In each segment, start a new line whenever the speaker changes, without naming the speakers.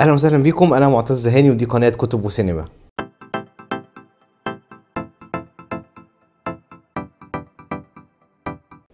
اهلا وسهلا بيكم انا معتز هاني ودي قناه كتب وسينما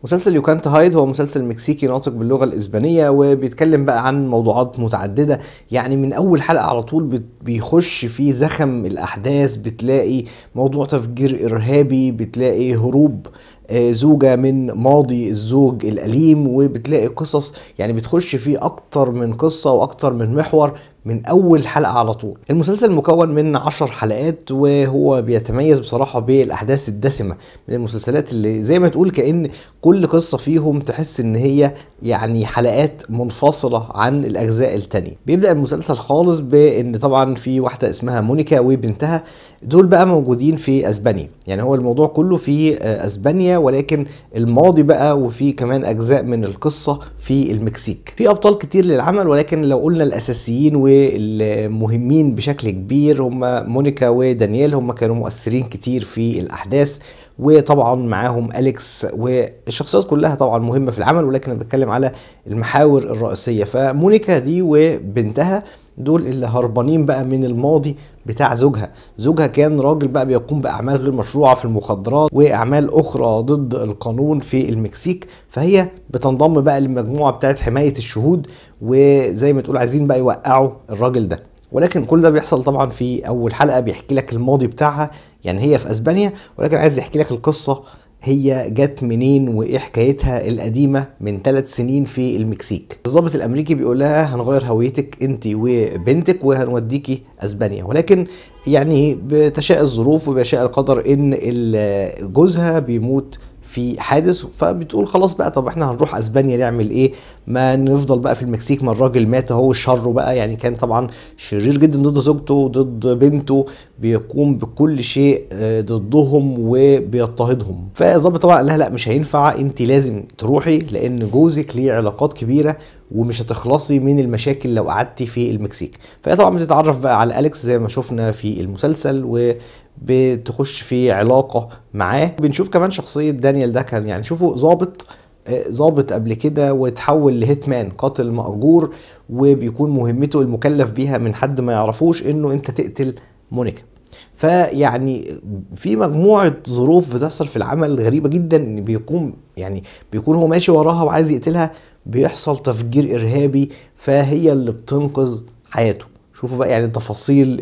مسلسل يو كانت هايد هو مسلسل مكسيكي ناطق باللغه الاسبانيه وبيتكلم بقى عن موضوعات متعدده يعني من اول حلقه على طول بيخش في زخم الاحداث بتلاقي موضوع تفجير ارهابي بتلاقي هروب آه، زوجة من ماضي الزوج الأليم وبتلاقي قصص يعني بتخش فيه أكتر من قصة وأكتر من محور من أول حلقة على طول المسلسل مكون من عشر حلقات وهو بيتميز بصراحة بالأحداث الدسمة من المسلسلات اللي زي ما تقول كأن كل قصة فيهم تحس إن هي يعني حلقات منفصلة عن الأجزاء التانية بيبدأ المسلسل خالص بإن طبعا في واحدة اسمها مونيكا وبنتها دول بقى موجودين في أسبانيا يعني هو الموضوع كله في آه، أسبانيا ولكن الماضي بقى وفي كمان اجزاء من القصه في المكسيك في ابطال كتير للعمل ولكن لو قلنا الاساسيين والمهمين بشكل كبير هم مونيكا ودانيال هم كانوا مؤثرين كتير في الاحداث وطبعا معاهم اليكس والشخصيات كلها طبعا مهمه في العمل ولكن انا بتكلم على المحاور الرئيسيه فمونيكا دي وبنتها دول اللي هربانين بقى من الماضي بتاع زوجها زوجها كان راجل بقى بيقوم باعمال غير مشروعه في المخدرات واعمال اخرى ضد القانون في المكسيك فهي بتنضم بقى للمجموعه بتاعت حمايه الشهود وزي ما تقول عايزين بقى يوقعوا الراجل ده ولكن كل ده بيحصل طبعا في اول حلقه بيحكي لك الماضي بتاعها يعني هي في اسبانيا ولكن عايز يحكي لك القصه هي جت منين وايه حكايتها القديمه من ثلاث سنين في المكسيك الضابط الامريكي بيقول لها هنغير هويتك انت وبنتك وهنوديكي اسبانيا ولكن يعني بتشاء الظروف وبشاء القدر ان جوزها بيموت في حادث فبتقول خلاص بقى طب احنا هنروح اسبانيا نعمل ايه ما نفضل بقى في المكسيك ما الراجل مات اهو شره بقى يعني كان طبعا شرير جدا ضد زوجته ضد بنته بيقوم بكل شيء آه، ضدهم وبيضطهدهم فالظابط طبعا قال لها لا مش هينفع انت لازم تروحي لان جوزك ليه علاقات كبيره ومش هتخلصي من المشاكل لو قعدتي في المكسيك فهي طبعا بتتعرف بقى على اليكس زي ما شفنا في المسلسل و بتخش في علاقه معاه بنشوف كمان شخصيه دانيال ده كان يعني شوفوا ظابط آه، ظابط قبل كده وتحول لهيتمان قاتل مأجور وبيكون مهمته المكلف بيها من حد ما يعرفوش انه انت تقتل مونيكا فيعني في مجموعه ظروف بتحصل في العمل غريبه جدا ان بيكون يعني بيكون هو ماشي وراها وعايز يقتلها بيحصل تفجير ارهابي فهي اللي بتنقذ حياته شوفوا بقى يعني التفاصيل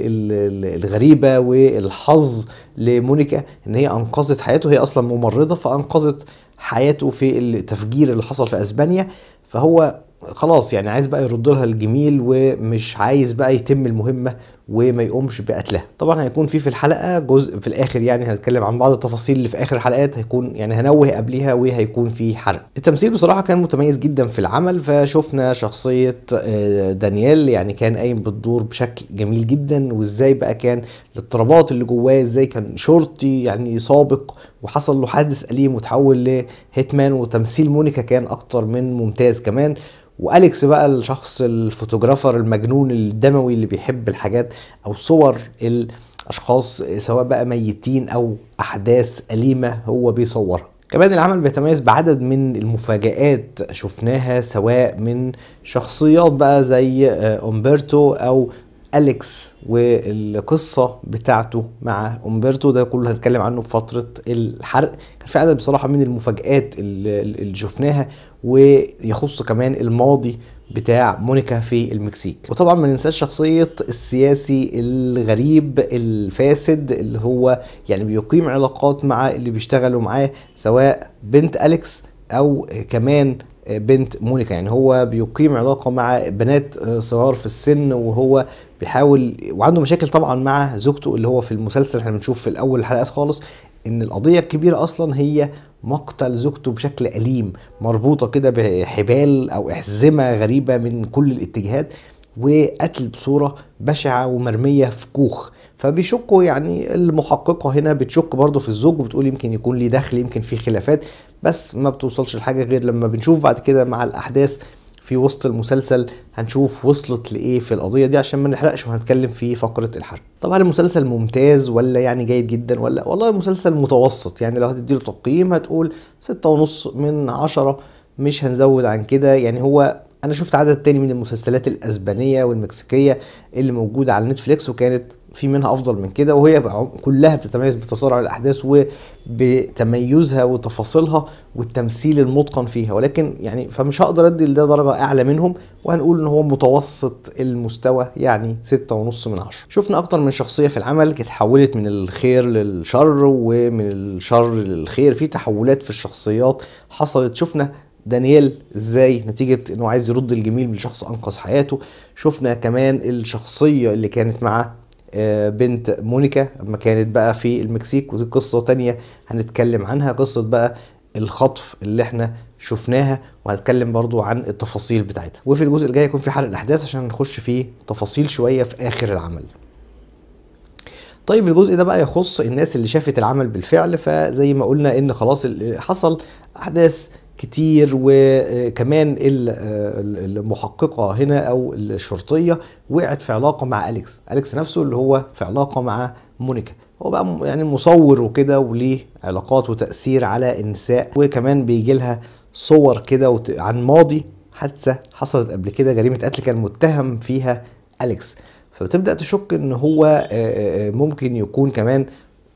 الغريبه والحظ لمونيكا ان هي انقذت حياته هي اصلا ممرضه فانقذت حياته في التفجير اللي حصل في اسبانيا فهو خلاص يعني عايز بقى يرد لها الجميل ومش عايز بقى يتم المهمه وما يقومش بقتلها طبعا هيكون في في الحلقه جزء في الاخر يعني هنتكلم عن بعض التفاصيل اللي في اخر الحلقات هيكون يعني هنوه قبليها وهيكون في حرق التمثيل بصراحه كان متميز جدا في العمل فشفنا شخصيه آه، دانيال يعني كان قايم بالدور بشكل جميل جدا وازاي بقى كان الاضطرابات اللي جواه ازاي كان شرطي يعني سابق وحصل له حادث أليم وتحول لهيتمان وتمثيل مونيكا كان أكتر من ممتاز كمان واليكس بقى الشخص الفوتوغرافر المجنون الدموي اللي بيحب الحاجات او صور الاشخاص سواء بقى ميتين او احداث اليمه هو بيصورها كمان العمل بيتميز بعدد من المفاجآت شفناها سواء من شخصيات بقى زي آه، أمبرتو أو أليكس والقصة بتاعته مع أمبرتو ده كله هنتكلم عنه في فترة الحرق كان في عدد بصراحة من المفاجآت اللي شفناها ويخص كمان الماضي بتاع مونيكا في المكسيك وطبعا ما ننساش شخصية السياسي الغريب الفاسد اللي هو يعني بيقيم علاقات مع اللي بيشتغلوا معاه سواء بنت أليكس او كمان بنت مونيكا يعني هو بيقيم علاقه مع بنات صغار في السن وهو بيحاول وعنده مشاكل طبعا مع زوجته اللي هو في المسلسل احنا بنشوف في الاول الحلقات خالص ان القضيه الكبيره اصلا هي مقتل زوجته بشكل اليم مربوطه كده بحبال او احزمه غريبه من كل الاتجاهات وقتل بصوره بشعه ومرميه في كوخ فبيشكوا يعني المحققه هنا بتشك برضه في الزوج وبتقول يمكن يكون ليه دخل يمكن في خلافات بس ما بتوصلش لحاجه غير لما بنشوف بعد كده مع الاحداث في وسط المسلسل هنشوف وصلت لايه في القضيه دي عشان ما نحرقش وهنتكلم في فقره الحرب طبعا المسلسل ممتاز ولا يعني جيد جدا ولا والله المسلسل متوسط يعني لو هتديله تقييم هتقول ستة ونص من عشرة مش هنزود عن كده يعني هو انا شفت عدد تاني من المسلسلات الاسبانيه والمكسيكيه اللي موجوده على نتفليكس وكانت في منها افضل من كده وهي كلها بتتميز بتسارع الاحداث وبتميزها وتفاصيلها والتمثيل المتقن فيها ولكن يعني فمش هقدر ادي لده درجه اعلى منهم وهنقول ان هو متوسط المستوى يعني ستة ونص من عشرة شفنا اكتر من شخصيه في العمل اتحولت من الخير للشر ومن الشر للخير في تحولات في الشخصيات حصلت شفنا دانيال ازاي نتيجة انه عايز يرد الجميل لشخص انقذ حياته شفنا كمان الشخصية اللي كانت معاه آه، بنت مونيكا لما كانت بقى في المكسيك ودي قصة تانية هنتكلم عنها قصة بقى الخطف اللي احنا شفناها وهنتكلم برضو عن التفاصيل بتاعتها وفي الجزء الجاي يكون في حلقة الأحداث عشان نخش فيه تفاصيل شوية في آخر العمل طيب الجزء ده بقى يخص الناس اللي شافت العمل بالفعل فزي ما قلنا ان خلاص حصل احداث كتير وكمان المحققة هنا أو الشرطية وقعت في علاقة مع أليكس أليكس نفسه اللي هو في علاقة مع مونيكا هو بقى يعني مصور وكده وليه علاقات وتأثير على النساء وكمان بيجي لها صور كده عن ماضي حادثة حصلت قبل كده جريمة قتل كان متهم فيها أليكس فبتبدأ تشك إن هو ممكن يكون كمان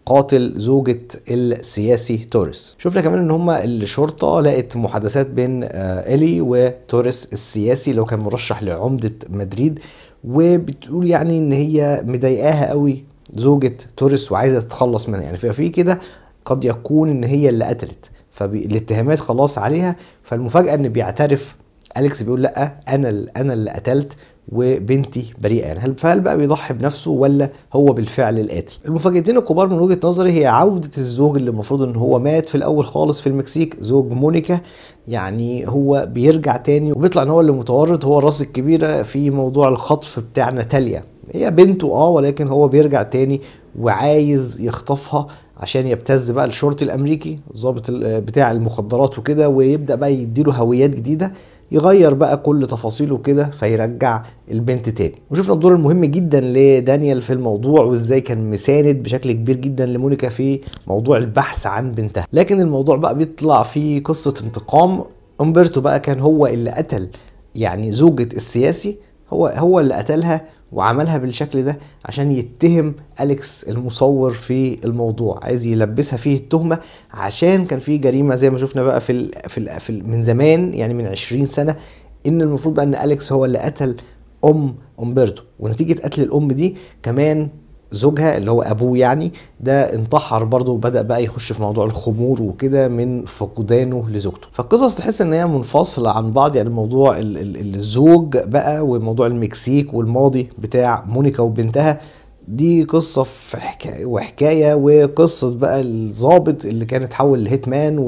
قاتل زوجة السياسي توريس شفنا كمان ان هما الشرطة لقت محادثات بين الي آه، وتوريس السياسي اللي هو كان مرشح لعمدة مدريد وبتقول يعني ان هي مضايقاها قوي زوجة توريس وعايزة تتخلص منها يعني ففي كده قد يكون ان هي اللي قتلت فالاتهامات خلاص عليها فالمفاجأة ان بيعترف اليكس بيقول لا انا انا اللي قتلت وبنتي بريئه يعني هل فهل بقى بيضحي بنفسه ولا هو بالفعل الاتي المفاجاتين الكبار من وجهه نظري هي عوده الزوج اللي المفروض ان هو مات في الاول خالص في المكسيك زوج مونيكا يعني هو بيرجع تاني وبيطلع ان هو اللي متورط هو الراس الكبيره في موضوع الخطف بتاع ناتاليا هي بنته اه ولكن هو بيرجع تاني وعايز يخطفها عشان يبتز بقى الشرطي الامريكي ضابط بتاع المخدرات وكده ويبدا بقى يديله هويات جديده يغير بقى كل تفاصيله كده فيرجع البنت تاني وشفنا الدور المهم جدا لدانيال في الموضوع وازاي كان مساند بشكل كبير جدا لمونيكا في موضوع البحث عن بنتها لكن الموضوع بقى بيطلع في قصه انتقام امبرتو بقى كان هو اللي قتل يعني زوجة السياسي هو هو اللي قتلها وعملها بالشكل ده عشان يتهم اليكس المصور في الموضوع عايز يلبسها فيه التهمه عشان كان في جريمه زي ما شفنا بقى في ال في, ال في ال من زمان يعني من 20 سنه ان المفروض بقى ان اليكس هو اللي قتل ام امبرتو ونتيجه قتل الام دي كمان زوجها اللي هو ابوه يعني ده انتحر برضه وبدا بقى يخش في موضوع الخمور وكده من فقدانه لزوجته فالقصص تحس ان هي منفصله عن بعض يعني موضوع ال ال الزوج بقى وموضوع المكسيك والماضي بتاع مونيكا وبنتها دي قصة في حكاية وحكاية وقصة بقى الظابط اللي كان اتحول لهيتمان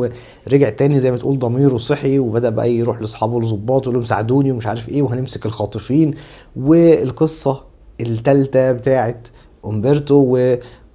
ورجع تاني زي ما تقول ضميره صحي وبدأ بقى يروح لأصحابه الظباط ويقول لهم ساعدوني ومش عارف ايه وهنمسك الخاطفين والقصة التالتة بتاعت أمبرتو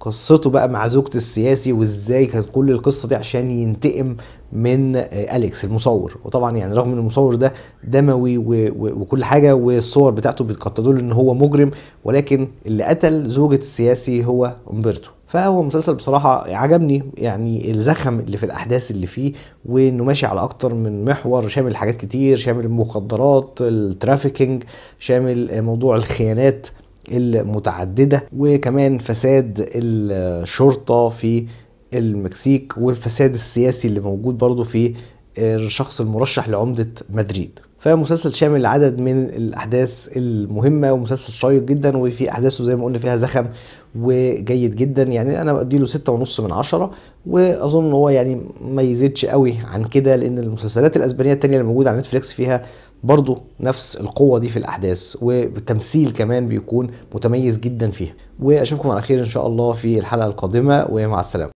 وقصته بقى مع زوجته السياسي وازاي كانت كل القصه دي عشان ينتقم من أليكس المصور وطبعا يعني رغم ان المصور ده دموي وكل حاجه والصور بتاعته بتقتضوا ان هو مجرم ولكن اللي قتل زوجة السياسي هو أمبرتو فهو مسلسل بصراحة عجبني يعني الزخم اللي في الأحداث اللي فيه وإنه ماشي على أكتر من محور شامل حاجات كتير شامل المخدرات الترافيكينج شامل موضوع الخيانات المتعددة وكمان فساد الشرطة في المكسيك والفساد السياسي اللي موجود برضو في الشخص المرشح لعمدة مدريد فمسلسل شامل عدد من الاحداث المهمه ومسلسل شيق جدا وفي احداثه زي ما قلنا فيها زخم وجيد جدا يعني انا بديله ستة ونص من عشرة واظن هو يعني ما يزيدش قوي عن كده لان المسلسلات الاسبانيه التانية اللي موجوده على نتفليكس فيها برضو نفس القوة دي في الأحداث والتمثيل كمان بيكون متميز جدا فيها وأشوفكم على خير إن شاء الله في الحلقة القادمة ومع السلامة